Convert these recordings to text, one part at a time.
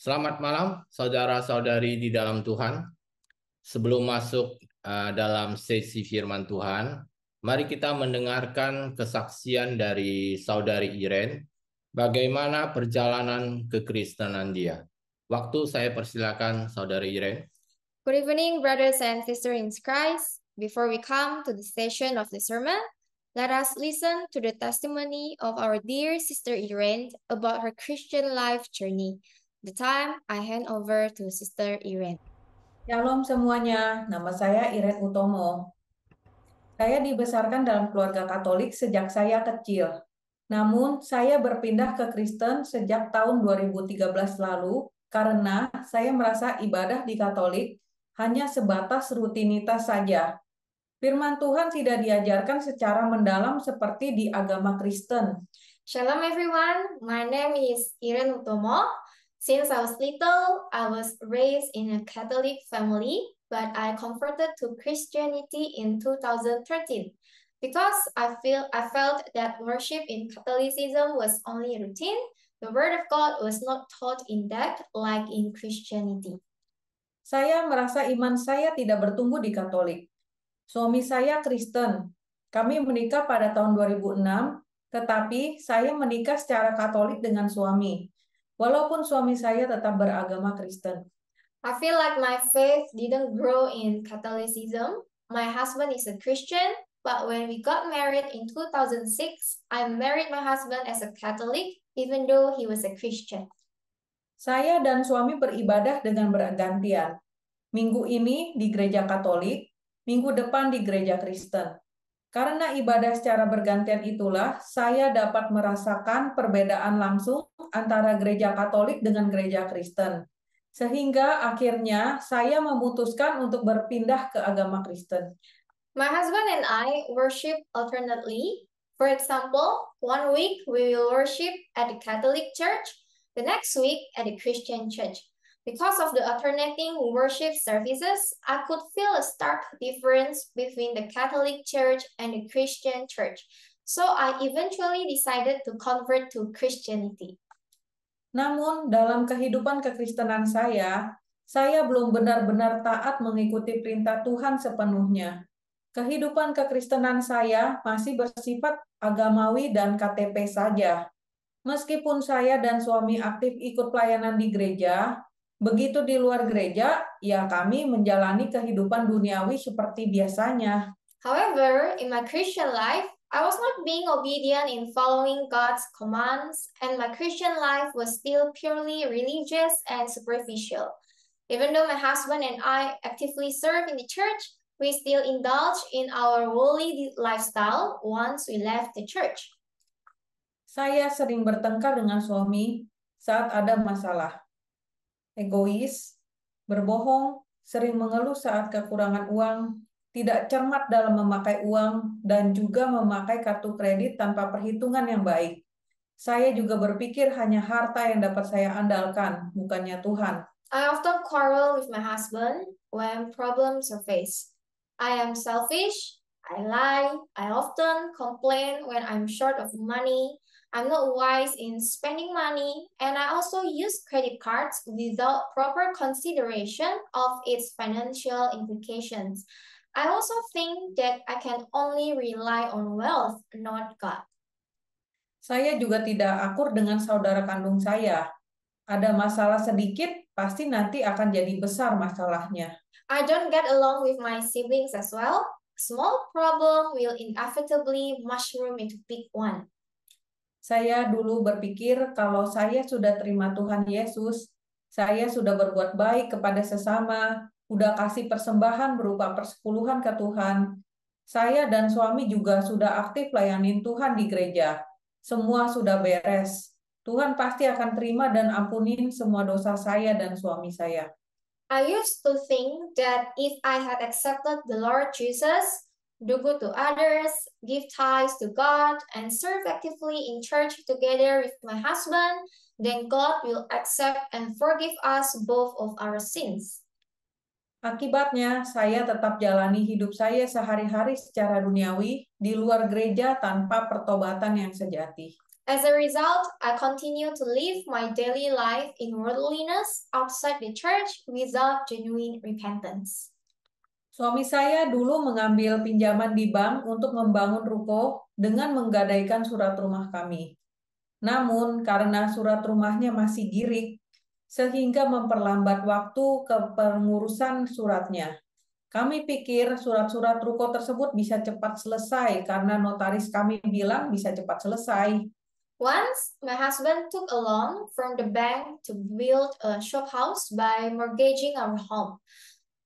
Selamat malam, saudara-saudari di dalam Tuhan. Sebelum masuk uh, dalam sesi Firman Tuhan, mari kita mendengarkan kesaksian dari saudari Iren bagaimana perjalanan kekristenan dia. Waktu saya persilakan saudari Iren. Good evening, brothers and sisters in Christ. Before we come to the session of the sermon, Let us listen to the testimony of our dear sister Irene about her Christian life journey. The time I hand over to Sister Iren. Shalom semuanya, nama saya Iren Utomo. Saya dibesarkan dalam keluarga Katolik sejak saya kecil. Namun, saya berpindah ke Kristen sejak tahun 2013 lalu karena saya merasa ibadah di Katolik hanya sebatas rutinitas saja. Firman Tuhan tidak diajarkan secara mendalam seperti di agama Kristen. Shalom everyone, my name is Iren Utomo. Since I was little, I was raised in a Catholic family, but I converted to Christianity in 2013 because I feel I felt that worship in Catholicism was only routine. The word of God was not taught in depth like in Christianity. Saya merasa iman saya tidak bertumbuh di Katolik. Suami saya Kristen. Kami menikah pada tahun 2006, tetapi saya menikah secara Katolik dengan suami. walaupun suami saya tetap beragama Kristen. I feel like my faith didn't grow in Catholicism. My husband is a Christian, but when we got married in 2006, I married my husband as a Catholic, even though he was a Christian. Saya dan suami beribadah dengan bergantian. Minggu ini di gereja Katolik, minggu depan di gereja Kristen. Karena ibadah secara bergantian itulah, saya dapat merasakan perbedaan langsung antara gereja Katolik dengan gereja Kristen. Sehingga akhirnya saya memutuskan untuk berpindah ke agama Kristen. My husband and I worship alternately. For example, one week we will worship at the Catholic Church, the next week at the Christian Church. Because of the alternating worship services, I could feel a stark difference between the Catholic Church and the Christian Church. So I eventually decided to convert to Christianity. Namun, dalam kehidupan kekristenan saya, saya belum benar-benar taat mengikuti perintah Tuhan sepenuhnya. Kehidupan kekristenan saya masih bersifat agamawi dan KTP saja. Meskipun saya dan suami aktif ikut pelayanan di gereja, Begitu di luar gereja, ya kami menjalani kehidupan duniawi seperti biasanya. However, in my Christian life, I was not being obedient in following God's commands, and my Christian life was still purely religious and superficial. Even though my husband and I actively serve in the church, we still indulge in our worldly lifestyle once we left the church. Saya sering bertengkar dengan suami saat ada masalah egois, berbohong, sering mengeluh saat kekurangan uang, tidak cermat dalam memakai uang, dan juga memakai kartu kredit tanpa perhitungan yang baik. Saya juga berpikir hanya harta yang dapat saya andalkan, bukannya Tuhan. I often quarrel with my husband when problems surface. I am selfish, I lie, I often complain when I'm short of money, I'm not wise in spending money, and I also use credit cards without proper consideration of its financial implications. I also think that I can only rely on wealth, not God. Saya juga tidak akur dengan saudara kandung saya. Ada masalah sedikit, pasti nanti akan jadi besar masalahnya. I don't get along with my siblings as well. Small problem will inevitably mushroom into big one. Saya dulu berpikir kalau saya sudah terima Tuhan Yesus, saya sudah berbuat baik kepada sesama, udah kasih persembahan berupa persepuluhan ke Tuhan. Saya dan suami juga sudah aktif layanin Tuhan di gereja. Semua sudah beres. Tuhan pasti akan terima dan ampunin semua dosa saya dan suami saya. I used to think that if I had accepted the Lord Jesus, do good to others, give tithes to God, and serve actively in church together with my husband, then God will accept and forgive us both of our sins. Akibatnya, saya tetap jalani hidup saya sehari-hari secara duniawi di luar gereja tanpa pertobatan yang sejati. As a result, I continue to live my daily life in worldliness outside the church without genuine repentance. Suami saya dulu mengambil pinjaman di bank untuk membangun ruko dengan menggadaikan surat rumah kami. Namun, karena surat rumahnya masih girik, sehingga memperlambat waktu kepengurusan suratnya. Kami pikir surat-surat ruko tersebut bisa cepat selesai karena notaris kami bilang bisa cepat selesai. Once, my husband took a loan from the bank to build a shop house by mortgaging our home.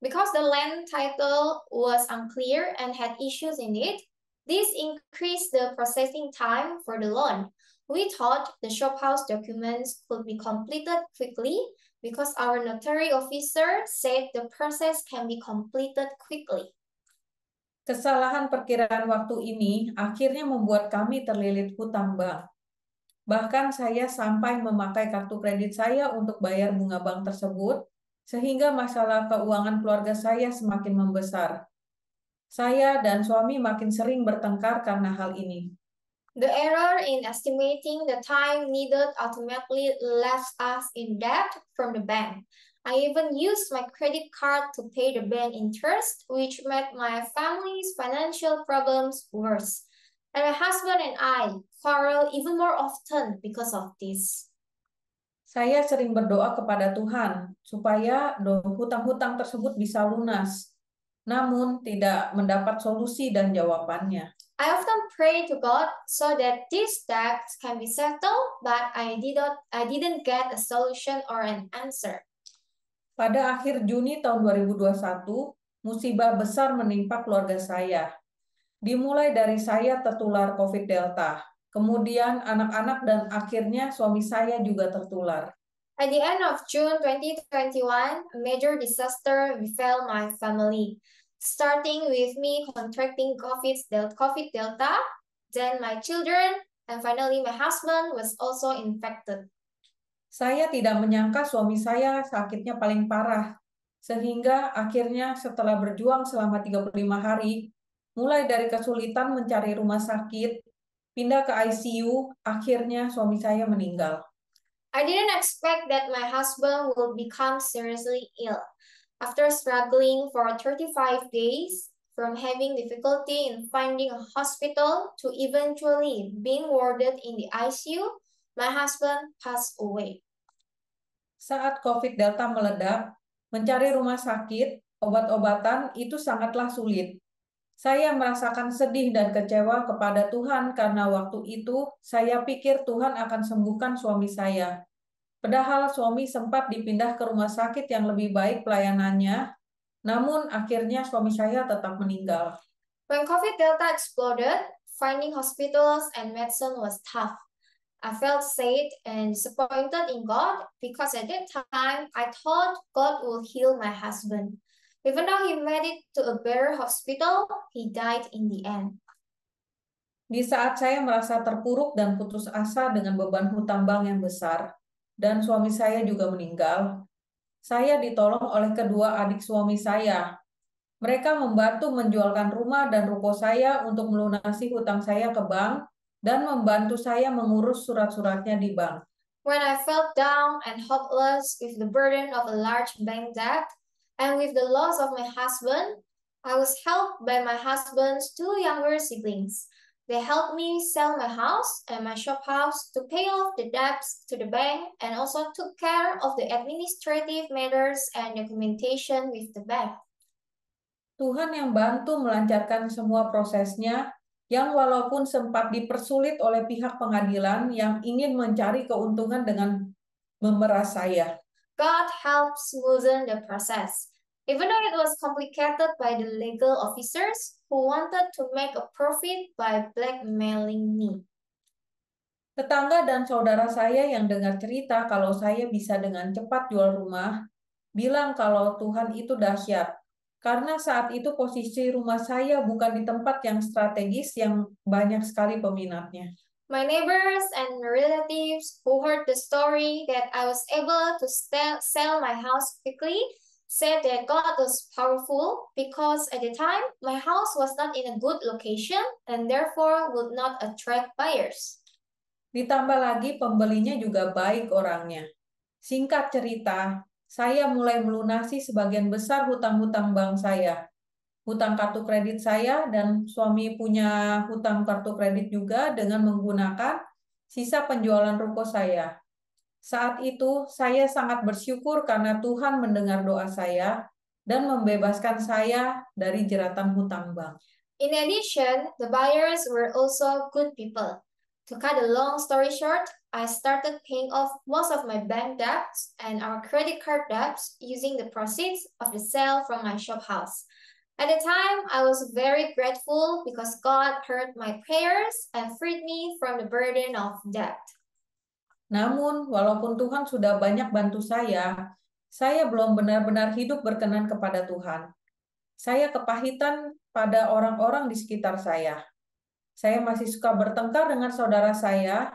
Because the land title was unclear and had issues in it, this increased the processing time for the loan. We thought the shophouse documents could be completed quickly because our notary officer said the process can be completed quickly. Kesalahan perkiraan waktu ini akhirnya membuat kami terlilit hutang bank. Bahkan saya sampai memakai kartu kredit saya untuk bayar bunga bank tersebut sehingga masalah keuangan keluarga saya semakin membesar. Saya dan suami makin sering bertengkar karena hal ini. The error in estimating the time needed ultimately left us in debt from the bank. I even used my credit card to pay the bank interest, which made my family's financial problems worse. And my husband and I quarrel even more often because of this saya sering berdoa kepada Tuhan supaya hutang-hutang tersebut bisa lunas, namun tidak mendapat solusi dan jawabannya. I often pray to God so that these debts can be settled, but I did not, I didn't get a solution or an answer. Pada akhir Juni tahun 2021, musibah besar menimpa keluarga saya. Dimulai dari saya tertular COVID Delta kemudian anak-anak dan akhirnya suami saya juga tertular. At the end of June 2021, a major disaster befell my family, starting with me contracting COVID, COVID Delta, then my children, and finally my husband was also infected. Saya tidak menyangka suami saya sakitnya paling parah, sehingga akhirnya setelah berjuang selama 35 hari, mulai dari kesulitan mencari rumah sakit, pindah ke ICU, akhirnya suami saya meninggal. I didn't expect that my husband will become seriously ill. After struggling for 35 days, from having difficulty in finding a hospital to eventually being warded in the ICU, my husband passed away. Saat COVID Delta meledak, mencari rumah sakit, obat-obatan itu sangatlah sulit. Saya merasakan sedih dan kecewa kepada Tuhan karena waktu itu saya pikir Tuhan akan sembuhkan suami saya. Padahal suami sempat dipindah ke rumah sakit yang lebih baik pelayanannya, namun akhirnya suami saya tetap meninggal. When COVID Delta exploded, finding hospitals and medicine was tough. I felt sad and disappointed in God because at that time I thought God will heal my husband. Even though he made it to a better hospital, he died in the end. Di saat saya merasa terpuruk dan putus asa dengan beban hutang bank yang besar, dan suami saya juga meninggal, saya ditolong oleh kedua adik suami saya. Mereka membantu menjualkan rumah dan ruko saya untuk melunasi hutang saya ke bank dan membantu saya mengurus surat-suratnya di bank. When I felt down and hopeless with the burden of a large bank debt, And with the loss of my husband, I was helped by my husband's two younger siblings. They helped me sell my house and my shop house to pay off the debts to the bank and also took care of the administrative matters and documentation with the bank. Tuhan yang bantu melancarkan semua prosesnya yang walaupun sempat dipersulit oleh pihak pengadilan yang ingin mencari keuntungan dengan memeras saya. God helped smoothen the process. Even though it was complicated by the legal officers who wanted to make a profit by blackmailing me. Tetangga dan saudara saya yang dengar cerita kalau saya bisa dengan cepat jual rumah, bilang kalau Tuhan itu dahsyat. Karena saat itu posisi rumah saya bukan di tempat yang strategis yang banyak sekali peminatnya. My neighbors and relatives who heard the story that I was able to sell my house quickly said that God was powerful because at the time, my house was not in a good location and therefore would not attract buyers. Ditambah lagi pembelinya juga baik orangnya. Singkat cerita, saya mulai melunasi sebagian besar hutang-hutang bank saya hutang kartu kredit saya dan suami punya hutang kartu kredit juga dengan menggunakan sisa penjualan ruko saya. Saat itu saya sangat bersyukur karena Tuhan mendengar doa saya dan membebaskan saya dari jeratan hutang bank. In addition, the buyers were also good people. To cut a long story short, I started paying off most of my bank debts and our credit card debts using the proceeds of the sale from my shop house. At the time, I was very grateful because God heard my prayers and freed me from the burden of debt. Namun, walaupun Tuhan sudah banyak bantu saya, saya belum benar-benar hidup berkenan kepada Tuhan. Saya kepahitan pada orang-orang di sekitar saya. Saya masih suka bertengkar dengan saudara saya,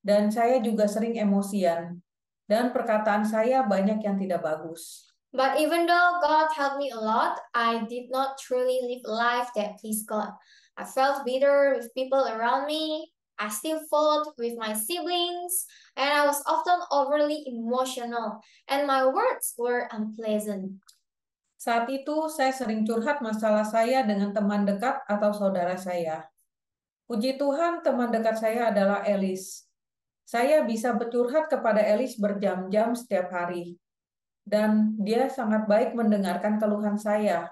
dan saya juga sering emosian. Dan perkataan saya banyak yang tidak bagus. But even though God helped me a lot, I did not truly live a life that pleased God. I felt bitter with people around me. I still fought with my siblings, and I was often overly emotional, and my words were unpleasant. Saat itu, saya sering curhat masalah saya dengan teman dekat atau saudara saya. Puji Tuhan, teman dekat saya adalah Elis. Saya bisa bercurhat kepada Elis berjam-jam setiap hari. dan dia sangat baik mendengarkan keluhan saya.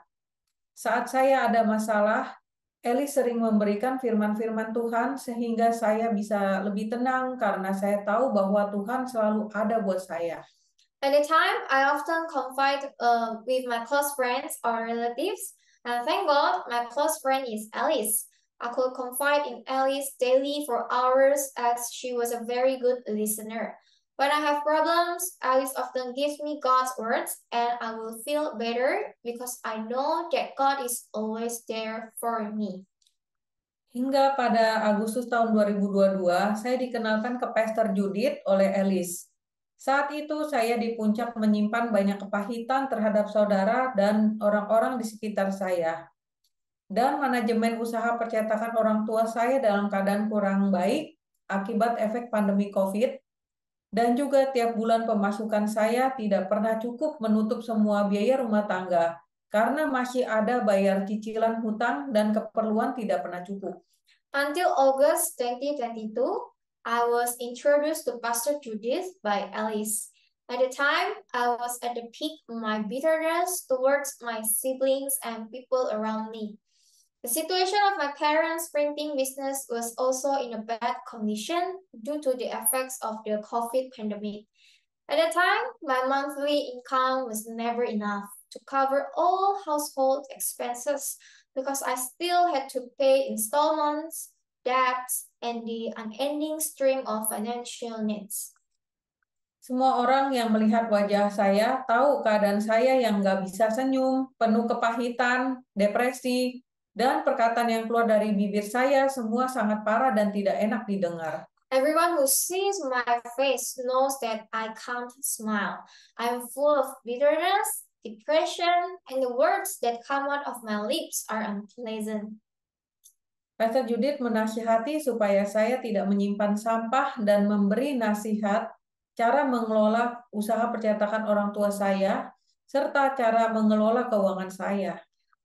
Saat saya ada masalah, Eli sering memberikan firman-firman Tuhan sehingga saya bisa lebih tenang karena saya tahu bahwa Tuhan selalu ada buat saya. At the time, I often confide uh, with my close friends or relatives, and thank God my close friend is Alice. I could confide in Alice daily for hours as she was a very good listener. When I have problems, Alice often gives me God's words and I will feel better because I know that God is always there for me. Hingga pada Agustus tahun 2022, saya dikenalkan ke Pastor Judith oleh Alice. Saat itu saya di puncak menyimpan banyak kepahitan terhadap saudara dan orang-orang di sekitar saya. Dan manajemen usaha percetakan orang tua saya dalam keadaan kurang baik akibat efek pandemi COVID dan juga tiap bulan pemasukan saya tidak pernah cukup menutup semua biaya rumah tangga karena masih ada bayar cicilan hutang dan keperluan tidak pernah cukup. Until August 2022, I was introduced to Pastor Judith by Alice. At the time, I was at the peak of my bitterness towards my siblings and people around me. The situation of my parents' printing business was also in a bad condition due to the effects of the COVID pandemic. At the time, my monthly income was never enough to cover all household expenses because I still had to pay installments, debts, and the unending stream of financial needs. Semua orang yang melihat wajah saya tahu keadaan saya yang nggak bisa senyum, penuh kepahitan, depresi, dan perkataan yang keluar dari bibir saya semua sangat parah dan tidak enak didengar. Everyone who sees my face knows that I can't smile. I'm full of bitterness, depression, and the words that come out of my lips are unpleasant. Pastor Judith menasihati supaya saya tidak menyimpan sampah dan memberi nasihat cara mengelola usaha percetakan orang tua saya serta cara mengelola keuangan saya.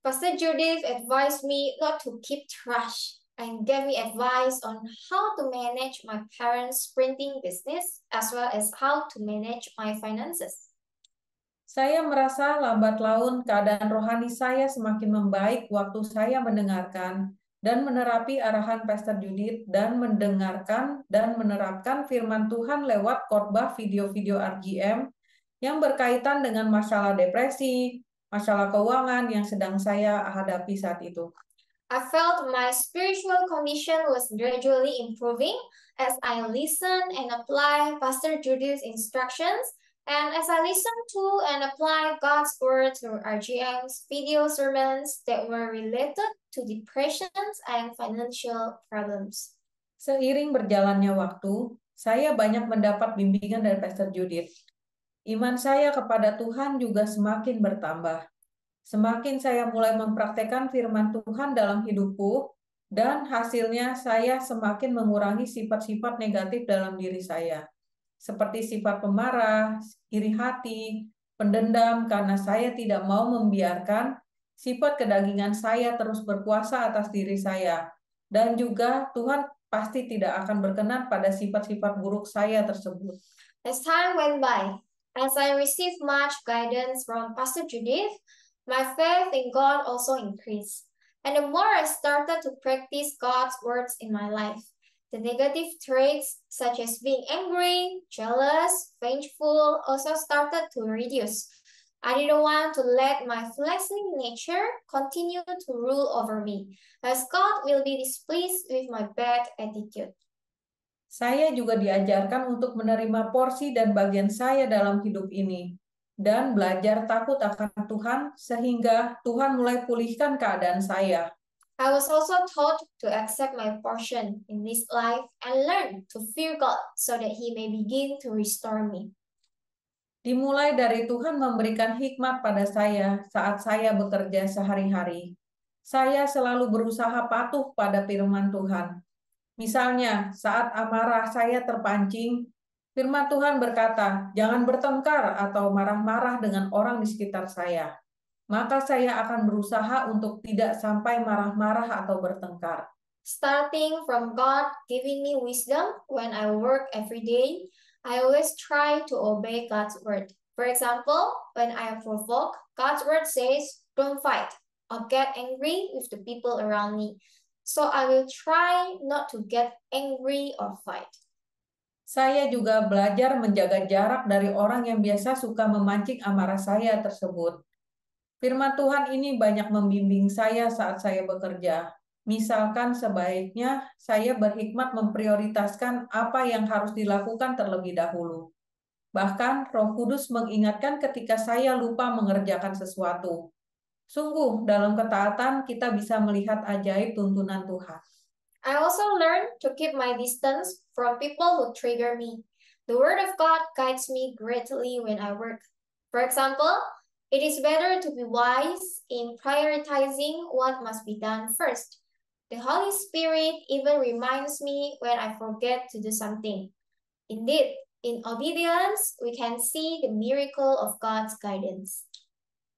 Pastor Judith advised me not to keep trash and gave me advice on how to manage my parents' printing business as well as how to manage my finances. Saya merasa lambat laun keadaan rohani saya semakin membaik waktu saya mendengarkan dan menerapi arahan Pastor Judith dan mendengarkan dan menerapkan firman Tuhan lewat khotbah video-video RGM yang berkaitan dengan masalah depresi, masalah keuangan yang sedang saya hadapi saat itu. I felt my spiritual condition was gradually improving as I listened and applied Pastor Judy's instructions and as I listened to and applied God's word through RGM's video sermons that were related to depressions and financial problems. Seiring berjalannya waktu, saya banyak mendapat bimbingan dari Pastor Judith Iman saya kepada Tuhan juga semakin bertambah. Semakin saya mulai mempraktekkan firman Tuhan dalam hidupku, dan hasilnya saya semakin mengurangi sifat-sifat negatif dalam diri saya. Seperti sifat pemarah, iri hati, pendendam karena saya tidak mau membiarkan sifat kedagingan saya terus berkuasa atas diri saya. Dan juga Tuhan pasti tidak akan berkenan pada sifat-sifat buruk saya tersebut. As time went by, As I received much guidance from Pastor Judith, my faith in God also increased. And the more I started to practice God's words in my life, the negative traits such as being angry, jealous, vengeful also started to reduce. I didn't want to let my fleshly nature continue to rule over me, as God will be displeased with my bad attitude. Saya juga diajarkan untuk menerima porsi dan bagian saya dalam hidup ini dan belajar takut akan Tuhan sehingga Tuhan mulai pulihkan keadaan saya. I was also taught to accept my portion in this life and learn to fear God so that he may begin to restore me. Dimulai dari Tuhan memberikan hikmat pada saya saat saya bekerja sehari-hari. Saya selalu berusaha patuh pada firman Tuhan Misalnya, saat amarah saya terpancing, firman Tuhan berkata, "Jangan bertengkar atau marah-marah dengan orang di sekitar saya." Maka saya akan berusaha untuk tidak sampai marah-marah atau bertengkar. Starting from God giving me wisdom when I work every day, I always try to obey God's word. For example, when I am provoked, God's word says, don't fight or get angry with the people around me so I will try not to get angry or fight. Saya juga belajar menjaga jarak dari orang yang biasa suka memancing amarah saya tersebut. Firman Tuhan ini banyak membimbing saya saat saya bekerja. Misalkan sebaiknya saya berhikmat memprioritaskan apa yang harus dilakukan terlebih dahulu. Bahkan Roh Kudus mengingatkan ketika saya lupa mengerjakan sesuatu. Sungguh, dalam ketaatan kita bisa melihat ajaib tuntunan Tuhan. I also learned to keep my distance from people who trigger me. The Word of God guides me greatly when I work. For example, it is better to be wise in prioritizing what must be done first. The Holy Spirit even reminds me when I forget to do something. Indeed, in obedience, we can see the miracle of God's guidance.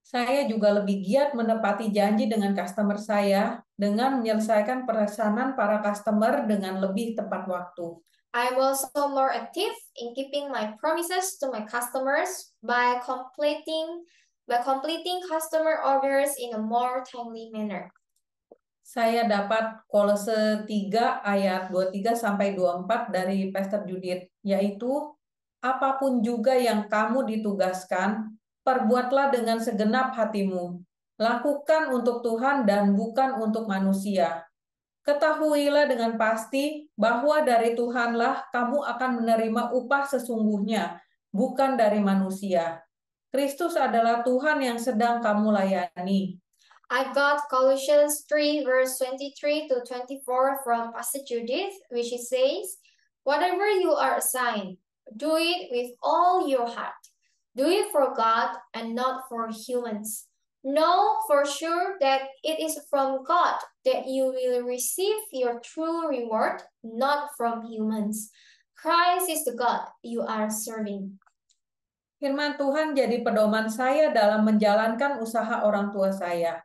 saya juga lebih giat menepati janji dengan customer saya dengan menyelesaikan perasanan para customer dengan lebih tepat waktu. I I'm also more active in keeping my promises to my customers by completing by completing customer orders in a more timely manner. Saya dapat kolose 3 ayat 23 sampai 24 dari Pastor Judith yaitu apapun juga yang kamu ditugaskan perbuatlah dengan segenap hatimu. Lakukan untuk Tuhan dan bukan untuk manusia. Ketahuilah dengan pasti bahwa dari Tuhanlah kamu akan menerima upah sesungguhnya, bukan dari manusia. Kristus adalah Tuhan yang sedang kamu layani. I got Colossians 3 verse 23 to 24 from Pastor Judith, which says, Whatever you are assigned, do it with all your heart, Do it for God and not for humans. Know for sure that it is from God that you will receive your true reward, not from humans. Christ is the God you are serving. Firman Tuhan jadi pedoman saya dalam menjalankan usaha orang tua saya.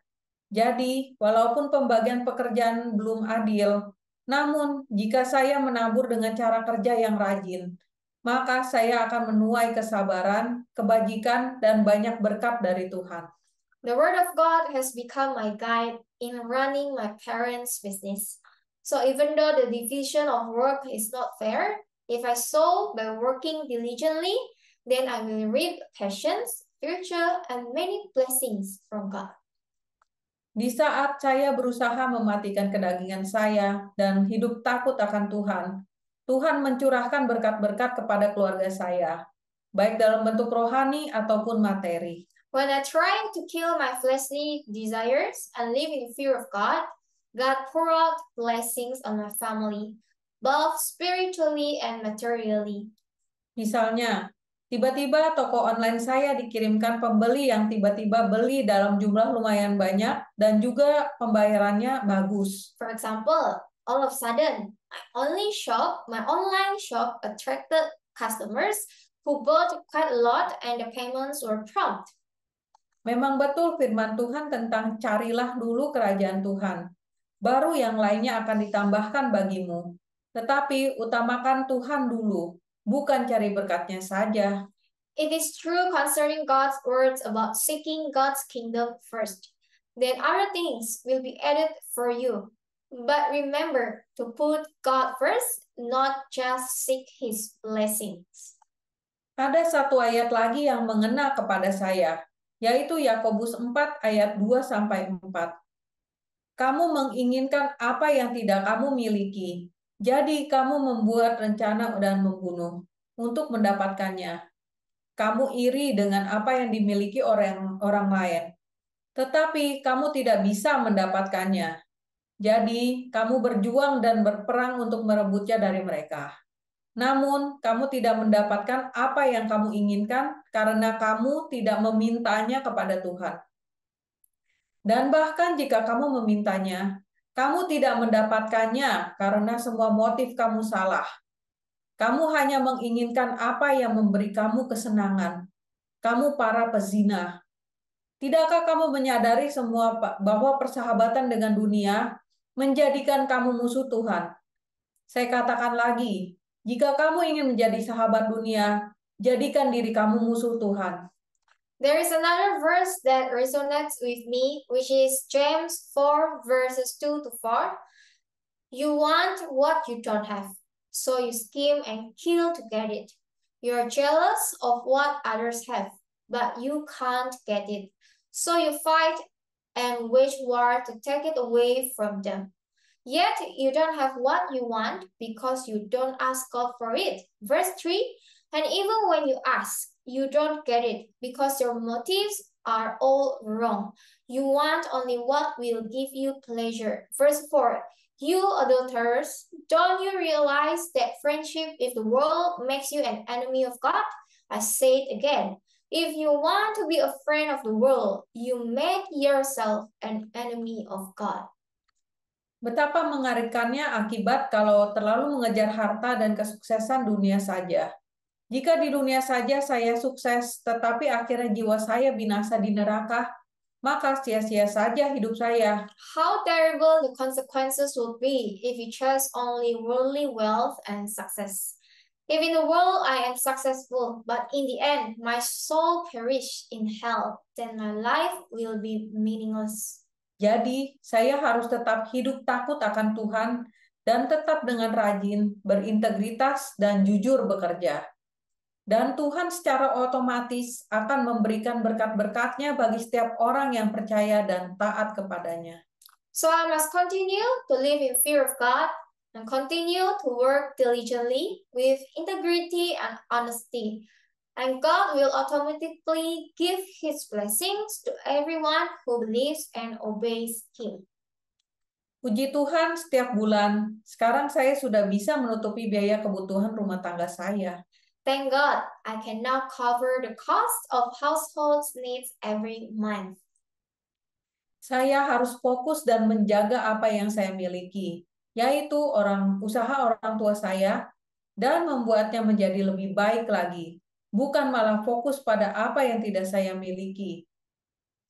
Jadi, walaupun pembagian pekerjaan belum adil, namun jika saya menabur dengan cara kerja yang rajin, maka saya akan menuai kesabaran, kebajikan, dan banyak berkat dari Tuhan. The Word of God has become my guide in running my parents' business. So even though the division of work is not fair, if I sow by working diligently, then I will reap patience, future, and many blessings from God. Di saat saya berusaha mematikan kedagingan saya dan hidup takut akan Tuhan, Tuhan mencurahkan berkat-berkat kepada keluarga saya, baik dalam bentuk rohani ataupun materi. When I trying to kill my fleshly desires and live in fear of God, God pour out blessings on my family, both spiritually and materially. Misalnya, tiba-tiba toko online saya dikirimkan pembeli yang tiba-tiba beli dalam jumlah lumayan banyak dan juga pembayarannya bagus. For example, all of a sudden, my online shop, my online shop attracted customers who bought quite a lot and the payments were prompt. Memang betul firman Tuhan tentang carilah dulu kerajaan Tuhan, baru yang lainnya akan ditambahkan bagimu. Tetapi utamakan Tuhan dulu, bukan cari berkatnya saja. It is true concerning God's words about seeking God's kingdom first. Then other things will be added for you. But remember to put God first, not just seek His blessings. Ada satu ayat lagi yang mengena kepada saya, yaitu Yakobus 4 ayat 2 sampai 4. Kamu menginginkan apa yang tidak kamu miliki, jadi kamu membuat rencana dan membunuh untuk mendapatkannya. Kamu iri dengan apa yang dimiliki orang orang lain, tetapi kamu tidak bisa mendapatkannya jadi, kamu berjuang dan berperang untuk merebutnya dari mereka. Namun, kamu tidak mendapatkan apa yang kamu inginkan karena kamu tidak memintanya kepada Tuhan. Dan bahkan jika kamu memintanya, kamu tidak mendapatkannya karena semua motif kamu salah. Kamu hanya menginginkan apa yang memberi kamu kesenangan. Kamu para pezina. Tidakkah kamu menyadari semua bahwa persahabatan dengan dunia menjadikan kamu musuh Tuhan. Saya katakan lagi, jika kamu ingin menjadi sahabat dunia, jadikan diri kamu musuh Tuhan. There is another verse that resonates with me, which is James 4 verses 2 to 4. You want what you don't have, so you scheme and kill to get it. You are jealous of what others have, but you can't get it. So you fight and which war to take it away from them. Yet you don't have what you want because you don't ask God for it. Verse 3 And even when you ask, you don't get it because your motives are all wrong. You want only what will give you pleasure. Verse 4 You adulterers, don't you realize that friendship with the world makes you an enemy of God? I say it again If you want to be a friend of the world, you make yourself an enemy of God. Betapa mengerikannya akibat kalau terlalu mengejar harta dan kesuksesan dunia saja. Jika di dunia saja saya sukses, tetapi akhirnya jiwa saya binasa di neraka, maka sia-sia saja hidup saya. How terrible the consequences will be if you chase only worldly wealth and success. If in the world I am successful, but in the end my soul perish in hell, then my life will be meaningless. Jadi, saya harus tetap hidup takut akan Tuhan dan tetap dengan rajin, berintegritas, dan jujur bekerja. Dan Tuhan secara otomatis akan memberikan berkat-berkatnya bagi setiap orang yang percaya dan taat kepadanya. So I must continue to live in fear of God and continue to work diligently with integrity and honesty. And God will automatically give his blessings to everyone who believes and obeys him. Puji Tuhan setiap bulan, sekarang saya sudah bisa menutupi biaya kebutuhan rumah tangga saya. Thank God, I can now cover the cost of household needs every month. Saya harus fokus dan menjaga apa yang saya miliki yaitu orang usaha orang tua saya dan membuatnya menjadi lebih baik lagi, bukan malah fokus pada apa yang tidak saya miliki.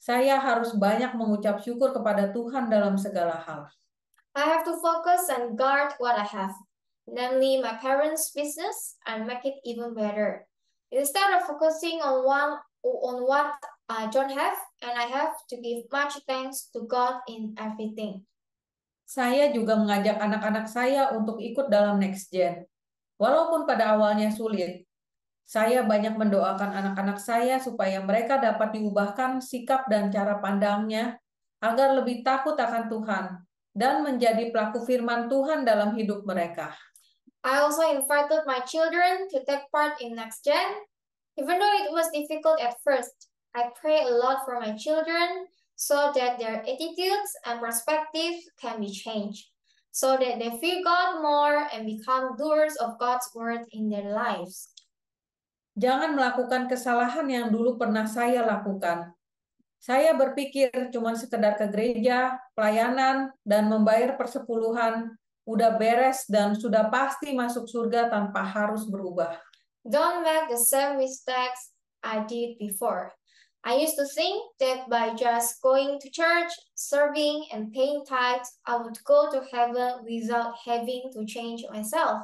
Saya harus banyak mengucap syukur kepada Tuhan dalam segala hal. I have to focus and guard what I have, namely my parents' business and make it even better. Instead of focusing on one on what I don't have, and I have to give much thanks to God in everything saya juga mengajak anak-anak saya untuk ikut dalam next gen. Walaupun pada awalnya sulit, saya banyak mendoakan anak-anak saya supaya mereka dapat diubahkan sikap dan cara pandangnya agar lebih takut akan Tuhan dan menjadi pelaku firman Tuhan dalam hidup mereka. I also invited my children to take part in Next Gen. Even though it was difficult at first, I pray a lot for my children so that their attitudes and perspectives can be changed, so that they fear God more and become doers of God's word in their lives. Jangan melakukan kesalahan yang dulu pernah saya lakukan. Saya berpikir cuma sekedar ke gereja, pelayanan, dan membayar persepuluhan, udah beres dan sudah pasti masuk surga tanpa harus berubah. Don't make the same mistakes I did before. I used to think that by just going to church, serving, and paying tithes, I would go to heaven without having to change myself.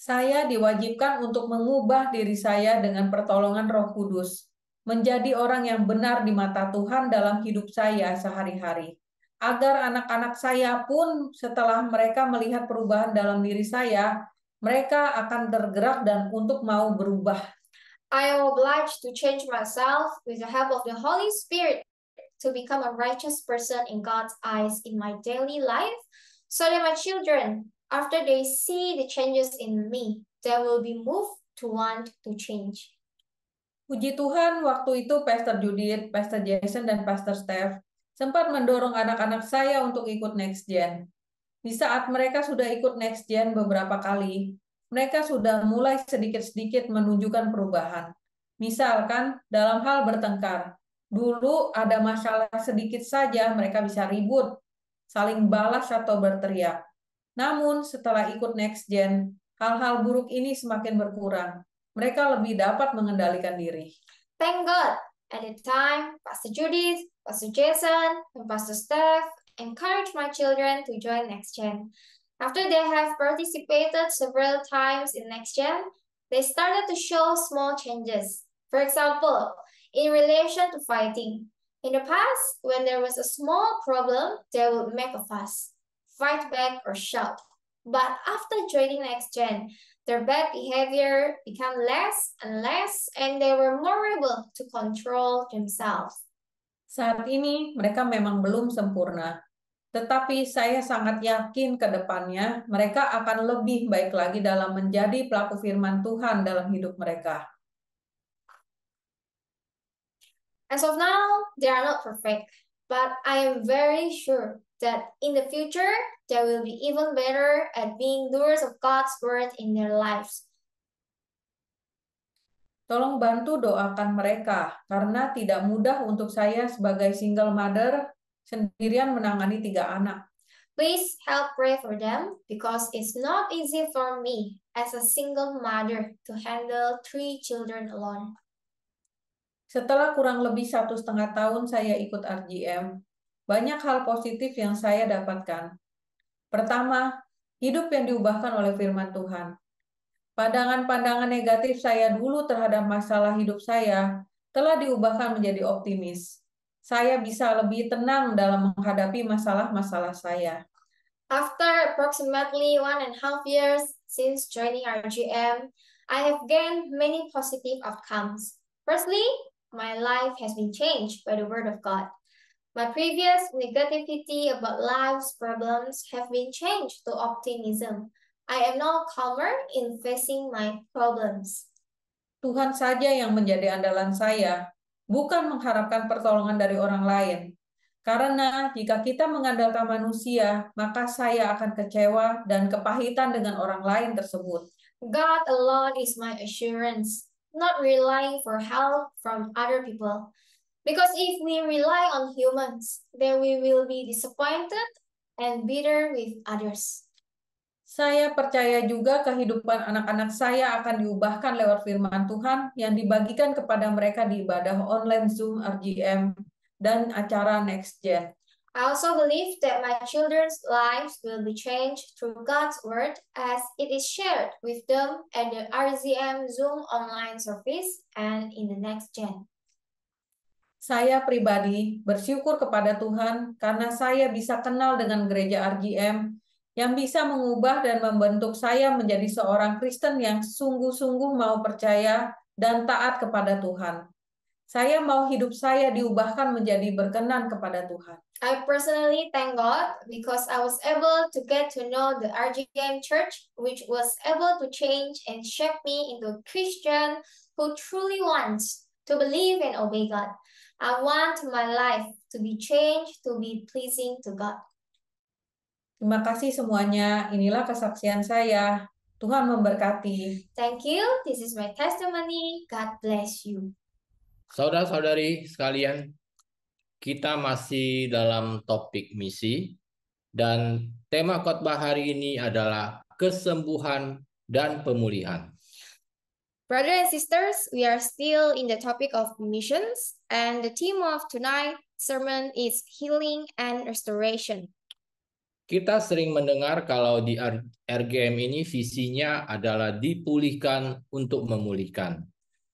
Saya diwajibkan untuk mengubah diri saya dengan pertolongan Roh Kudus, menjadi orang yang benar di mata Tuhan dalam hidup saya sehari-hari, agar anak-anak saya pun setelah mereka melihat perubahan dalam diri saya, mereka akan tergerak dan untuk mau berubah I am obliged to change myself with the help of the Holy Spirit to become a righteous person in God's eyes in my daily life so that my children, after they see the changes in me, they will be moved to want to change. Puji Tuhan, waktu itu Pastor Judith, Pastor Jason, dan Pastor Steph sempat mendorong anak-anak saya untuk ikut Next Gen. Di saat mereka sudah ikut Next Gen beberapa kali, mereka sudah mulai sedikit-sedikit menunjukkan perubahan. Misalkan dalam hal bertengkar, dulu ada masalah sedikit saja mereka bisa ribut, saling balas atau berteriak. Namun setelah ikut next gen, hal-hal buruk ini semakin berkurang. Mereka lebih dapat mengendalikan diri. Thank God, at the time, Pastor Judith, Pastor Jason, and Pastor Steph encouraged my children to join next gen. After they have participated several times in NextGen, they started to show small changes. For example, in relation to fighting. In the past, when there was a small problem, they would make a fuss, fight back, or shout. But after joining NextGen, their bad behavior became less and less, and they were more able to control themselves. Saat ini, mereka memang belum sempurna, tetapi saya sangat yakin ke depannya mereka akan lebih baik lagi dalam menjadi pelaku firman Tuhan dalam hidup mereka. As of now, they are not perfect, but I am very sure that in the future, they will be even better at being doers of God's word in their lives. Tolong bantu doakan mereka, karena tidak mudah untuk saya sebagai single mother sendirian menangani tiga anak. Please help pray for them because it's not easy for me as a single mother to handle three children alone. Setelah kurang lebih satu setengah tahun saya ikut RGM, banyak hal positif yang saya dapatkan. Pertama, hidup yang diubahkan oleh firman Tuhan. Pandangan-pandangan negatif saya dulu terhadap masalah hidup saya telah diubahkan menjadi optimis saya bisa lebih tenang dalam menghadapi masalah-masalah saya. After approximately one and a half years since joining RGM, I have gained many positive outcomes. Firstly, my life has been changed by the word of God. My previous negativity about life's problems have been changed to optimism. I am now calmer in facing my problems. Tuhan saja yang menjadi andalan saya, bukan mengharapkan pertolongan dari orang lain. Karena jika kita mengandalkan manusia, maka saya akan kecewa dan kepahitan dengan orang lain tersebut. God alone is my assurance, not relying for help from other people. Because if we rely on humans, then we will be disappointed and bitter with others. Saya percaya juga kehidupan anak-anak saya akan diubahkan lewat firman Tuhan yang dibagikan kepada mereka di ibadah online Zoom RGM dan acara Next Gen. I also believe that my children's lives will be changed through God's word as it is shared with them at the RGM Zoom online service and in the next gen. Saya pribadi bersyukur kepada Tuhan karena saya bisa kenal dengan gereja RGM yang bisa mengubah dan membentuk saya menjadi seorang Kristen yang sungguh-sungguh mau percaya dan taat kepada Tuhan. Saya mau hidup saya diubahkan menjadi berkenan kepada Tuhan. I personally thank God because I was able to get to know the RGM Church, which was able to change and shape me into a Christian who truly wants to believe and obey God. I want my life to be changed to be pleasing to God. Terima kasih semuanya. Inilah kesaksian saya. Tuhan memberkati. Thank you. This is my testimony. God bless you. Saudara-saudari sekalian, kita masih dalam topik misi dan tema khotbah hari ini adalah kesembuhan dan pemulihan. Brother and sisters, we are still in the topic of missions and the theme of tonight sermon is healing and restoration. Kita sering mendengar kalau di RGM ini visinya adalah dipulihkan untuk memulihkan.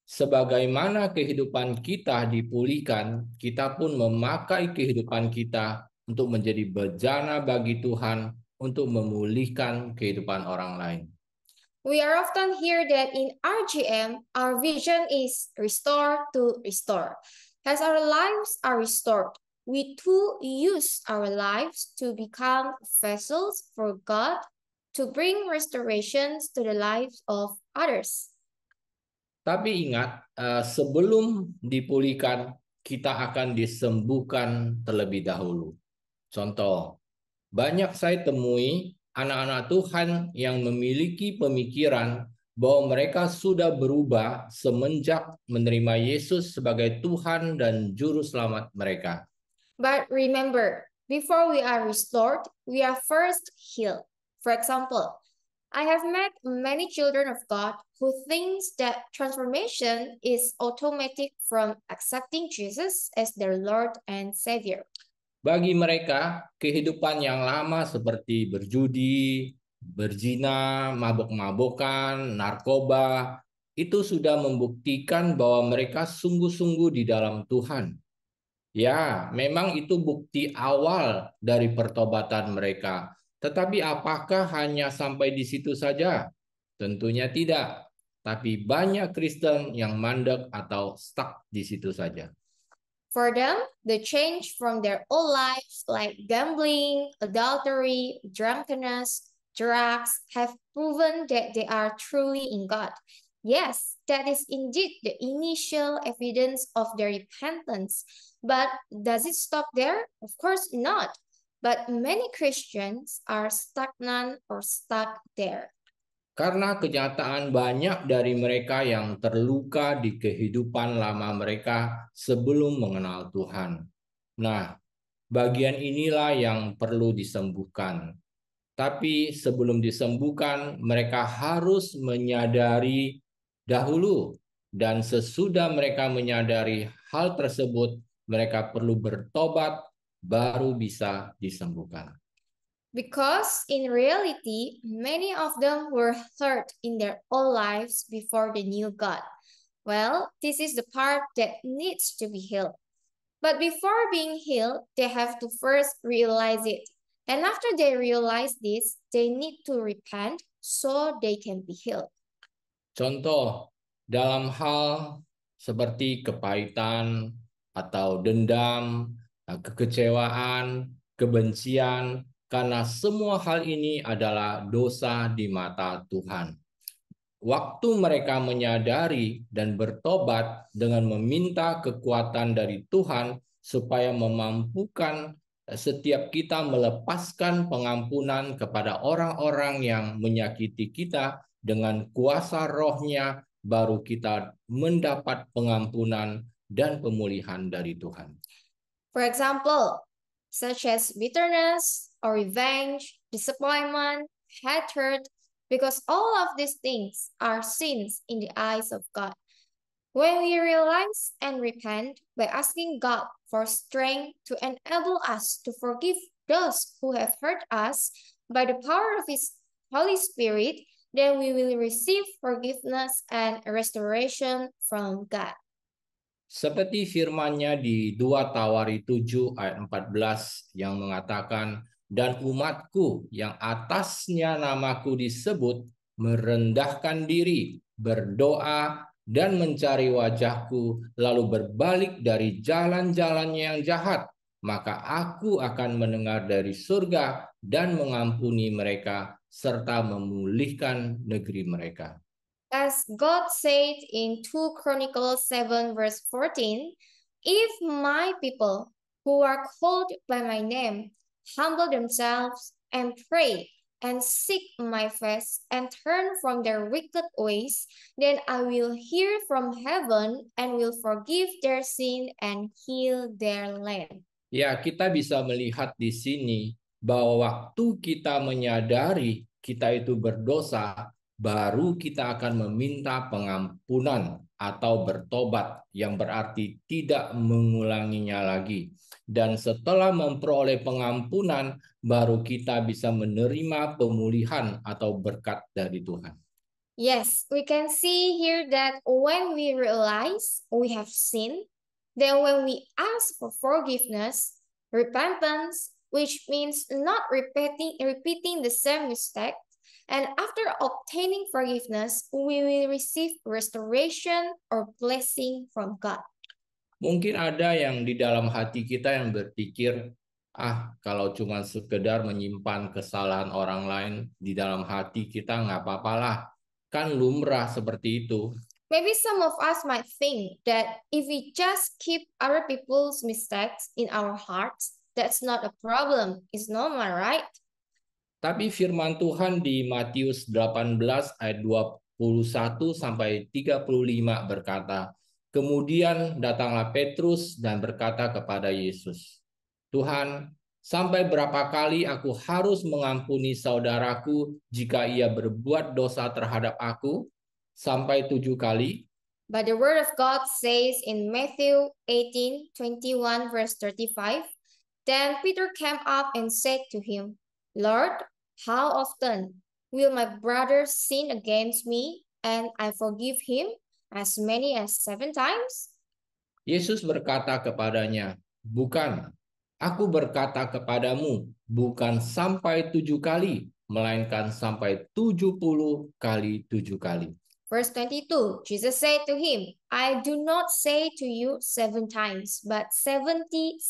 Sebagaimana kehidupan kita dipulihkan, kita pun memakai kehidupan kita untuk menjadi bejana bagi Tuhan untuk memulihkan kehidupan orang lain. We are often hear that in RGM, our vision is restore to restore. As our lives are restored, we too use our lives to become vessels for God to bring restorations to the lives of others. Tapi ingat, eh, sebelum dipulihkan, kita akan disembuhkan terlebih dahulu. Contoh, banyak saya temui anak-anak Tuhan yang memiliki pemikiran bahwa mereka sudah berubah semenjak menerima Yesus sebagai Tuhan dan Juru Selamat mereka. But remember, before we are restored, we are first healed. For example, I have met many children of God who thinks that transformation is automatic from accepting Jesus as their Lord and Savior. Bagi mereka, kehidupan yang lama seperti berjudi, berzina, mabok-mabokan, narkoba, itu sudah membuktikan bahwa mereka sungguh-sungguh di dalam Tuhan. Ya, memang itu bukti awal dari pertobatan mereka. Tetapi apakah hanya sampai di situ saja? Tentunya tidak. Tapi banyak Kristen yang mandek atau stuck di situ saja. For them, the change from their old lives like gambling, adultery, drunkenness, drugs have proven that they are truly in God. Yes, that is indeed the initial evidence of their repentance. But does it stop there? Of course not. But many Christians are stagnant or stuck there. Karena kenyataan banyak dari mereka yang terluka di kehidupan lama mereka sebelum mengenal Tuhan. Nah, bagian inilah yang perlu disembuhkan. Tapi sebelum disembuhkan, mereka harus menyadari dahulu dan sesudah mereka menyadari hal tersebut, mereka perlu bertobat baru bisa disembuhkan. Because in reality, many of them were hurt in their own lives before the new God. Well, this is the part that needs to be healed. But before being healed, they have to first realize it. And after they realize this, they need to repent so they can be healed. Contoh dalam hal seperti kepahitan atau dendam, eh, kekecewaan, kebencian, karena semua hal ini adalah dosa di mata Tuhan. Waktu mereka menyadari dan bertobat dengan meminta kekuatan dari Tuhan supaya memampukan eh, setiap kita melepaskan pengampunan kepada orang-orang yang menyakiti kita dengan kuasa rohnya baru kita mendapat pengampunan dan pemulihan dari Tuhan. For example, such as bitterness or revenge, disappointment, hatred, because all of these things are sins in the eyes of God. When we realize and repent by asking God for strength to enable us to forgive those who have hurt us by the power of His Holy Spirit, then we will receive forgiveness and restoration from God. Seperti firmannya di 2 Tawari 7 ayat 14 yang mengatakan, Dan umatku yang atasnya namaku disebut merendahkan diri, berdoa, dan mencari wajahku, lalu berbalik dari jalan-jalannya yang jahat, maka aku akan mendengar dari surga dan mengampuni mereka serta memulihkan negeri mereka. As God said in 2 Chronicles 7 verse 14, If my people who are called by my name humble themselves and pray and seek my face and turn from their wicked ways, then I will hear from heaven and will forgive their sin and heal their land. Ya, kita bisa melihat di sini bahwa waktu kita menyadari kita itu berdosa, baru kita akan meminta pengampunan atau bertobat, yang berarti tidak mengulanginya lagi. Dan setelah memperoleh pengampunan, baru kita bisa menerima pemulihan atau berkat dari Tuhan. Yes, we can see here that when we realize we have sinned, then when we ask for forgiveness, repentance, which means not repeating, repeating the same mistake. And after obtaining forgiveness, we will receive restoration or blessing from God. Mungkin ada yang di dalam hati kita yang berpikir, ah kalau cuma sekedar menyimpan kesalahan orang lain di dalam hati kita nggak apa-apalah. Kan lumrah seperti itu. Maybe some of us might think that if we just keep other people's mistakes in our hearts, That's not a problem. It's normal, right? Tapi firman Tuhan di Matius 18 ayat 21 sampai 35 berkata, Kemudian datanglah Petrus dan berkata kepada Yesus, Tuhan, sampai berapa kali aku harus mengampuni saudaraku jika ia berbuat dosa terhadap aku? Sampai tujuh kali? But the word of God says in Matthew 18, 21 verse 35, Then Peter came up and said to him, Lord, how often will my brother sin against me and I forgive him as many as seven times? Yesus berkata kepadanya, Bukan, aku berkata kepadamu, bukan sampai tujuh kali, melainkan sampai tujuh puluh kali tujuh kali. Verse 22, Jesus said to him, I do not say to you seven times, but 77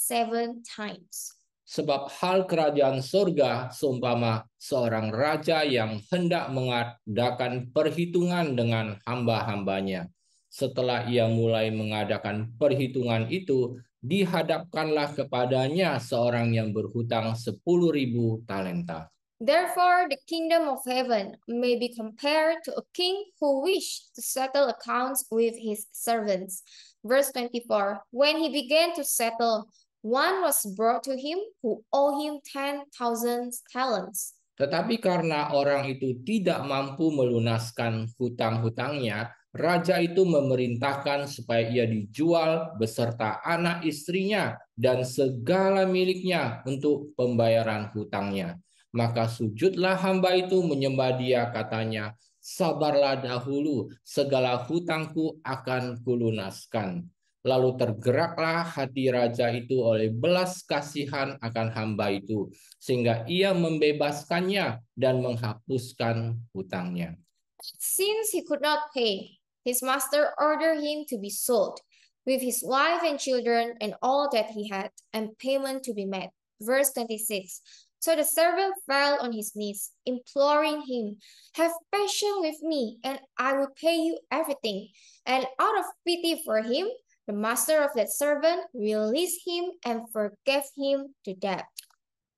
times. Sebab hal kerajaan surga seumpama seorang raja yang hendak mengadakan perhitungan dengan hamba-hambanya. Setelah ia mulai mengadakan perhitungan itu, dihadapkanlah kepadanya seorang yang berhutang sepuluh ribu talenta. Therefore, the kingdom of heaven may be compared to a king who wished to settle accounts with his servants. Verse 24, when he began to settle, one was brought to him who owed him 10,000 talents. Tetapi karena orang itu tidak mampu melunaskan hutang-hutangnya, raja itu memerintahkan supaya ia dijual beserta anak istrinya dan segala miliknya untuk pembayaran hutangnya. Maka sujudlah hamba itu menyembah dia katanya, sabarlah dahulu, segala hutangku akan kulunaskan. Lalu tergeraklah hati raja itu oleh belas kasihan akan hamba itu, sehingga ia membebaskannya dan menghapuskan hutangnya. Since he could not pay, his master ordered him to be sold with his wife and children and all that he had, and payment to be made. Verse 26 So the servant fell on his knees, imploring him, Have patience with me, and I will pay you everything. And out of pity for him, the master of that servant released him and forgave him the debt.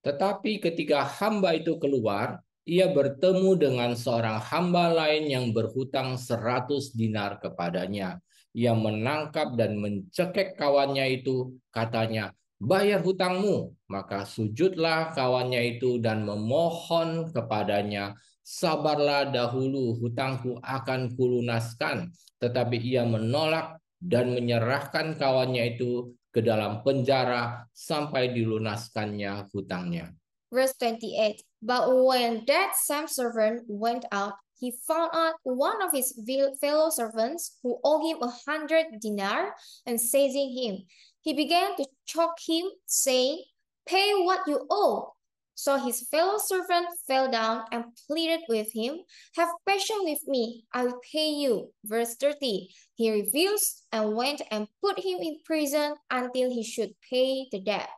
Tetapi ketika hamba itu keluar, ia bertemu dengan seorang hamba lain yang berhutang seratus dinar kepadanya. Ia menangkap dan mencekek kawannya itu, katanya, bayar hutangmu. Maka sujudlah kawannya itu dan memohon kepadanya, sabarlah dahulu, hutangku akan kulunaskan. Tetapi ia menolak dan menyerahkan kawannya itu ke dalam penjara sampai dilunaskannya hutangnya. Verse 28. But when that same servant went out, he found out one of his fellow servants who owed him a hundred dinar and seizing him, He began to choke him, saying, Pay what you owe. So his fellow servant fell down and pleaded with him, Have patience with me, I will pay you. Verse 30. He refused and went and put him in prison until he should pay the debt.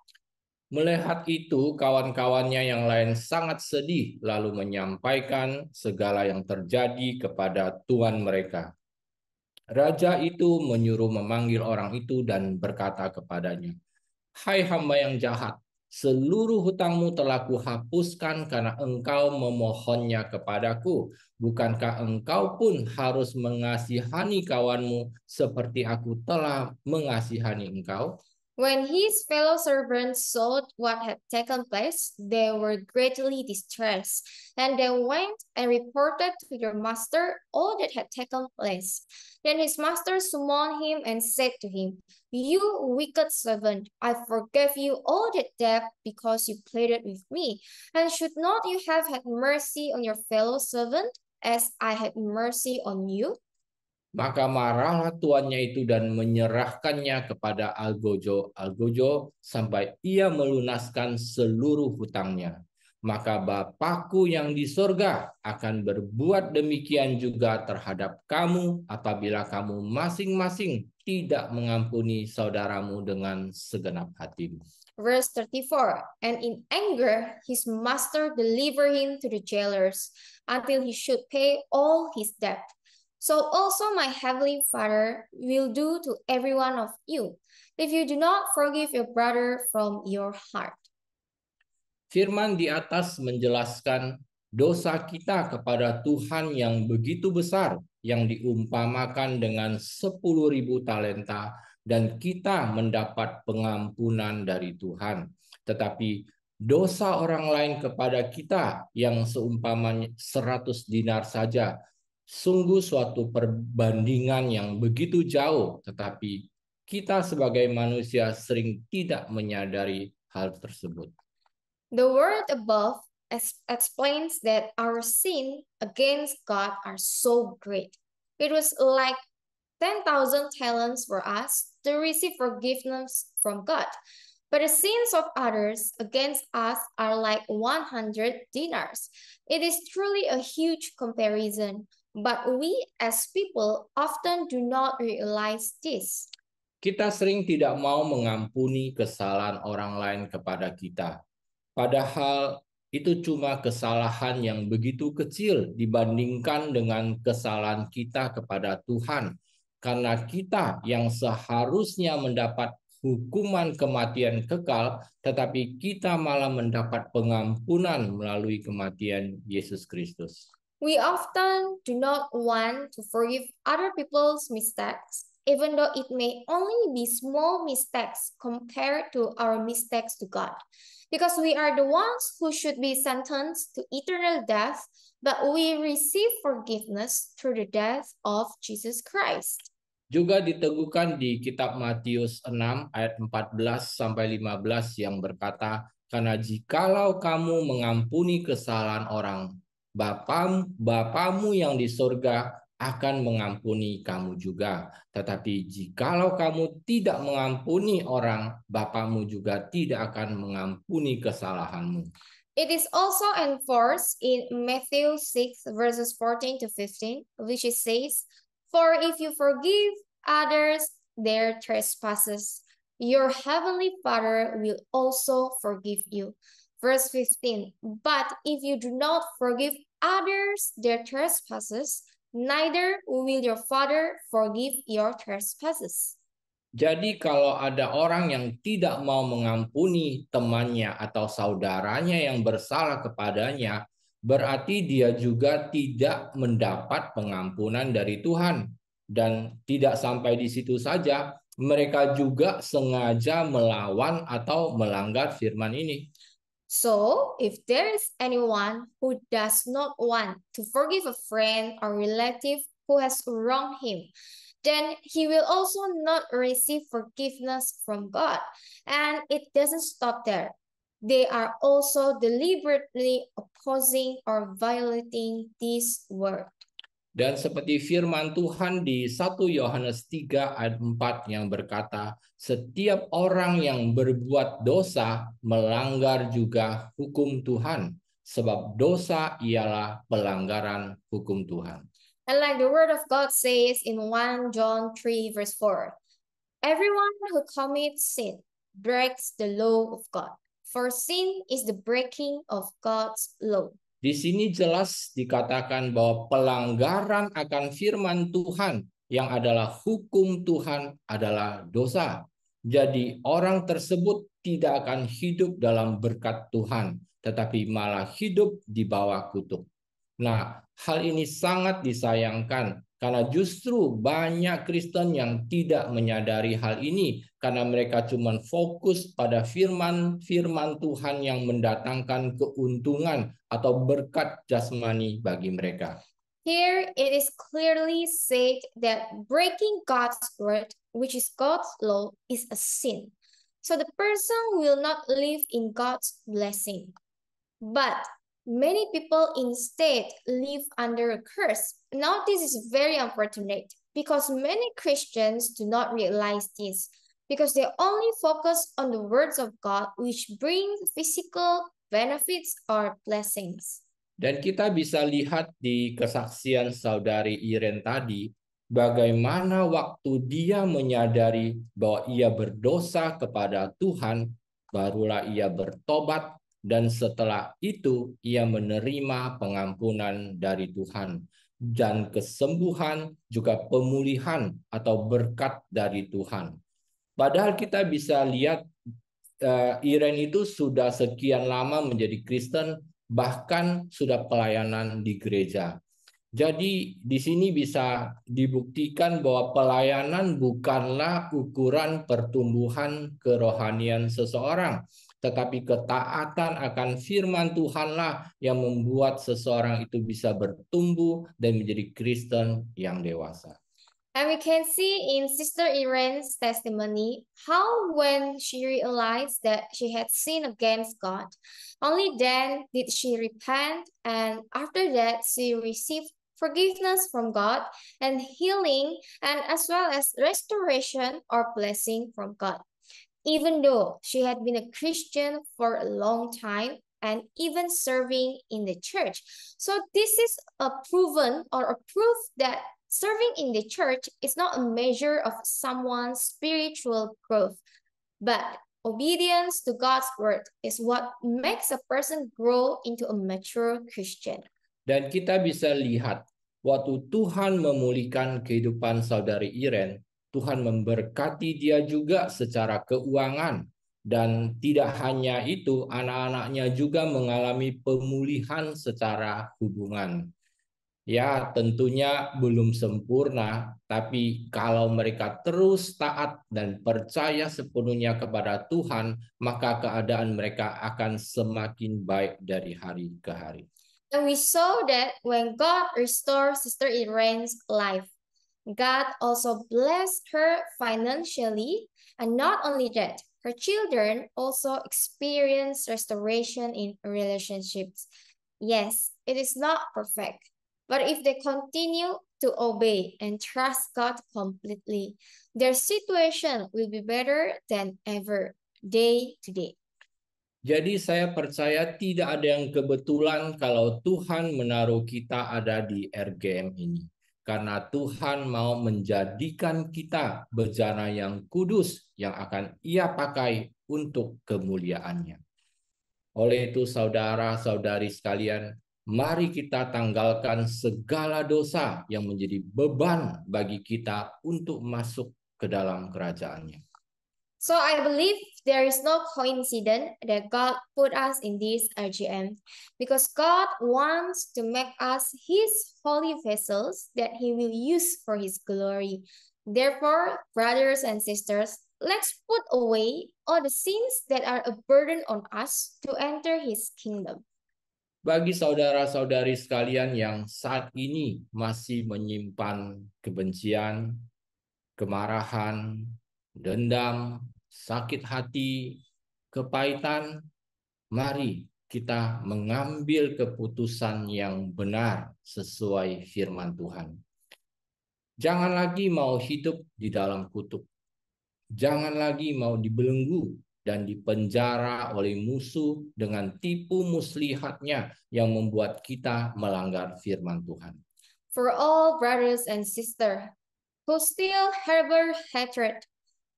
Melihat itu, kawan-kawannya yang lain sangat sedih, lalu menyampaikan segala yang terjadi kepada tuan mereka. Raja itu menyuruh memanggil orang itu dan berkata kepadanya, Hai hamba yang jahat, seluruh hutangmu telah kuhapuskan karena engkau memohonnya kepadaku. Bukankah engkau pun harus mengasihani kawanmu seperti aku telah mengasihani engkau? When his fellow servants saw what had taken place, they were greatly distressed, and they went and reported to their master all that had taken place. Then his master summoned him and said to him, You wicked servant, I forgave you all that debt because you pleaded with me. And should not you have had mercy on your fellow servant as I had mercy on you? Maka marahlah tuannya itu dan menyerahkannya kepada Algojo. Algojo sampai ia melunaskan seluruh hutangnya. Maka Bapakku yang di sorga akan berbuat demikian juga terhadap kamu apabila kamu masing-masing tidak mengampuni saudaramu dengan segenap hatimu. Verse 34 And in anger, his master delivered him to the jailers until he should pay all his debt. So also my heavenly Father will do to every one of you, if you do not forgive your brother from your heart. Firman di atas menjelaskan dosa kita kepada Tuhan yang begitu besar, yang diumpamakan dengan 10.000 talenta, dan kita mendapat pengampunan dari Tuhan. Tetapi dosa orang lain kepada kita yang seumpamanya 100 dinar saja sungguh suatu perbandingan yang begitu jauh, tetapi kita sebagai manusia sering tidak menyadari hal tersebut. The word above explains that our sin against God are so great. It was like 10,000 talents for us to receive forgiveness from God. But the sins of others against us are like 100 dinars. It is truly a huge comparison. But we as people often do not realize this. Kita sering tidak mau mengampuni kesalahan orang lain kepada kita. Padahal itu cuma kesalahan yang begitu kecil dibandingkan dengan kesalahan kita kepada Tuhan. Karena kita yang seharusnya mendapat hukuman kematian kekal, tetapi kita malah mendapat pengampunan melalui kematian Yesus Kristus. We often do not want to forgive other people's mistakes, even though it may only be small mistakes compared to our mistakes to God. Because we are the ones who should be sentenced to eternal death, but we receive forgiveness through the death of Jesus Christ. Juga diteguhkan di kitab Matius 6 ayat 14 sampai 15 yang berkata, "Karena jikalau kamu mengampuni kesalahan orang, Bapam, Bapamu yang di surga akan mengampuni kamu juga. Tetapi jikalau kamu tidak mengampuni orang, Bapamu juga tidak akan mengampuni kesalahanmu. It is also enforced in Matthew 6 verses 14 to 15, which it says, For if you forgive others their trespasses, your heavenly Father will also forgive you. Verse 15, but if you do not forgive others their trespasses, neither will your Father forgive your trespasses. Jadi kalau ada orang yang tidak mau mengampuni temannya atau saudaranya yang bersalah kepadanya, berarti dia juga tidak mendapat pengampunan dari Tuhan. Dan tidak sampai di situ saja, mereka juga sengaja melawan atau melanggar firman ini. So if there is anyone who does not want to forgive a friend or relative who has wronged him, then he will also not receive forgiveness from God. And it doesn't stop there. They are also deliberately opposing or violating this word. Dan seperti firman Tuhan di 1 Yohanes 3 ayat 4 yang berkata, setiap orang yang berbuat dosa melanggar juga hukum Tuhan, sebab dosa ialah pelanggaran hukum Tuhan. And like the word of God says in 1 John 3 verse 4, everyone who commits sin breaks the law of God, for sin is the breaking of God's law. Di sini jelas dikatakan bahwa pelanggaran akan firman Tuhan yang adalah hukum Tuhan adalah dosa. Jadi orang tersebut tidak akan hidup dalam berkat Tuhan, tetapi malah hidup di bawah kutuk. Nah, hal ini sangat disayangkan karena justru banyak Kristen yang tidak menyadari hal ini karena mereka cuma fokus pada firman-firman Tuhan yang mendatangkan keuntungan atau berkat jasmani bagi mereka. Here it is clearly said that breaking God's word, which is God's law, is a sin. So the person will not live in God's blessing. But many people instead live under a curse. Now, this is very unfortunate because many Christians do not realize this because they only focus on the words of God which bring physical benefits or blessings. Dan kita bisa lihat di kesaksian saudari Iren tadi bagaimana waktu dia menyadari bahwa ia berdosa kepada Tuhan barulah ia bertobat dan setelah itu ia menerima pengampunan dari Tuhan dan kesembuhan juga pemulihan atau berkat dari Tuhan. Padahal kita bisa lihat uh, eh, Iren itu sudah sekian lama menjadi Kristen bahkan sudah pelayanan di gereja. Jadi di sini bisa dibuktikan bahwa pelayanan bukanlah ukuran pertumbuhan kerohanian seseorang, tetapi ketaatan akan firman Tuhanlah yang membuat seseorang itu bisa bertumbuh dan menjadi Kristen yang dewasa. And we can see in Sister Irene's testimony how when she realized that she had sinned against God, only then did she repent and after that she received forgiveness from God and healing and as well as restoration or blessing from God. even though she had been a Christian for a long time and even serving in the church. So this is a proven or a proof that serving in the church is not a measure of someone's spiritual growth, but obedience to God's word is what makes a person grow into a mature Christian. Dan kita bisa lihat waktu Tuhan memulihkan kehidupan saudari Irene. Tuhan memberkati dia juga secara keuangan. Dan tidak hanya itu, anak-anaknya juga mengalami pemulihan secara hubungan. Ya, tentunya belum sempurna, tapi kalau mereka terus taat dan percaya sepenuhnya kepada Tuhan, maka keadaan mereka akan semakin baik dari hari ke hari. And we saw that when God restores Sister Irene's life, God also blessed her financially, and not only that, her children also experienced restoration in relationships. Yes, it is not perfect, but if they continue to obey and trust God completely, their situation will be better than ever day to day. Jadi saya percaya tidak ada yang kebetulan kalau Tuhan menaruh kita ada di RGM ini. karena Tuhan mau menjadikan kita bejana yang kudus yang akan ia pakai untuk kemuliaannya. Oleh itu saudara-saudari sekalian, mari kita tanggalkan segala dosa yang menjadi beban bagi kita untuk masuk ke dalam kerajaannya. So I believe There is no coincidence that God put us in this RGM because God wants to make us his holy vessels that he will use for his glory. Therefore, brothers and sisters, let's put away all the sins that are a burden on us to enter his kingdom. Bagi saudara-saudari sekalian yang saat ini masih menyimpan kebencian, kemarahan, dendam, sakit hati, kepahitan, mari kita mengambil keputusan yang benar sesuai firman Tuhan. Jangan lagi mau hidup di dalam kutuk. Jangan lagi mau dibelenggu dan dipenjara oleh musuh dengan tipu muslihatnya yang membuat kita melanggar firman Tuhan. For all brothers and sisters who still harbor hatred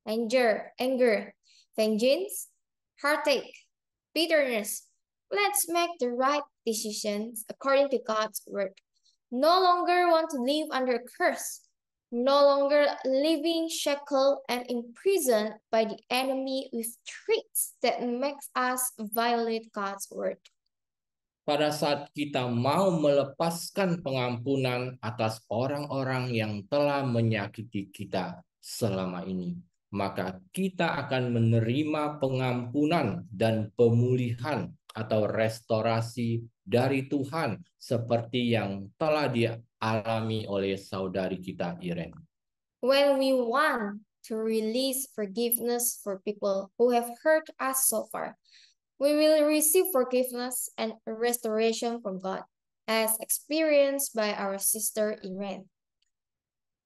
anger, anger, vengeance, heartache, bitterness. Let's make the right decisions according to God's word. No longer want to live under a curse, no longer living shackled and imprisoned by the enemy with tricks that makes us violate God's word. Pada saat kita mau melepaskan pengampunan atas orang-orang yang telah menyakiti kita selama ini. maka kita akan menerima pengampunan dan pemulihan atau restorasi dari Tuhan seperti yang telah dialami oleh saudari kita Irene. When we want to release forgiveness for people who have hurt us so far, we will receive forgiveness and restoration from God as experienced by our sister Irene.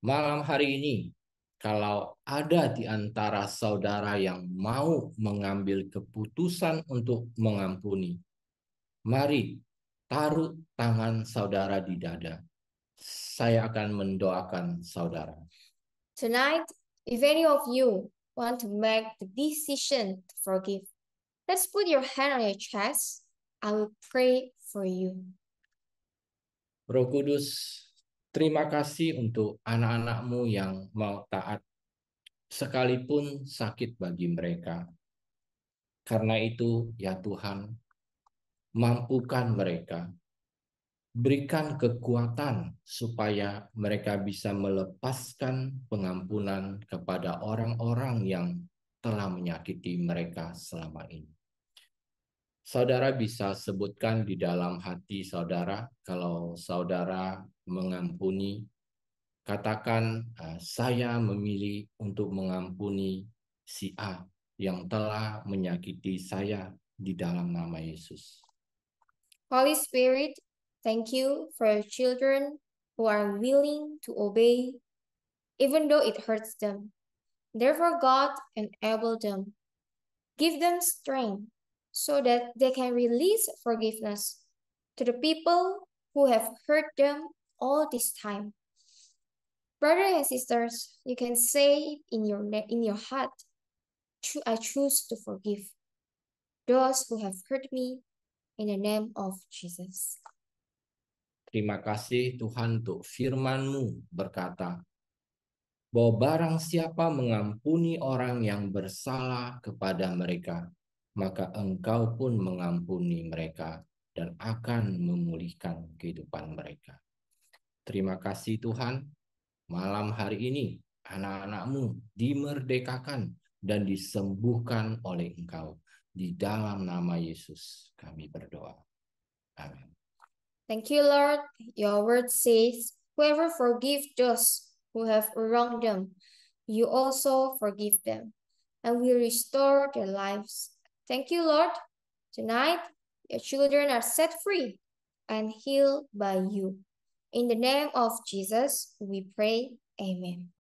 Malam hari ini kalau ada di antara saudara yang mau mengambil keputusan untuk mengampuni, mari taruh tangan saudara di dada. Saya akan mendoakan saudara. Tonight, if any of you want to make the decision to forgive, let's put your hand on your chest. I will pray for you. Roh Kudus, Terima kasih untuk anak-anakmu yang mau taat, sekalipun sakit bagi mereka. Karena itu, ya Tuhan, mampukan mereka. Berikan kekuatan supaya mereka bisa melepaskan pengampunan kepada orang-orang yang telah menyakiti mereka selama ini saudara bisa sebutkan di dalam hati saudara kalau saudara mengampuni katakan ah, saya memilih untuk mengampuni si A yang telah menyakiti saya di dalam nama Yesus. Holy Spirit, thank you for your children who are willing to obey even though it hurts them. Therefore God enable them. Give them strength so that they can release forgiveness to the people who have hurt them all this time. Brothers and sisters, you can say in your in your heart, I choose to forgive those who have hurt me in the name of Jesus. Terima kasih Tuhan untuk FirmanMu berkata, bahwa barang siapa mengampuni orang yang bersalah kepada mereka, maka engkau pun mengampuni mereka dan akan memulihkan kehidupan mereka. Terima kasih Tuhan, malam hari ini anak-anakmu dimerdekakan dan disembuhkan oleh engkau. Di dalam nama Yesus kami berdoa. Amin. Thank you, Lord. Your word says, whoever forgive those who have wronged them, you also forgive them, and will restore their lives. Thank you, Lord. Tonight, your children are set free and healed by you. In the name of Jesus, we pray. Amen.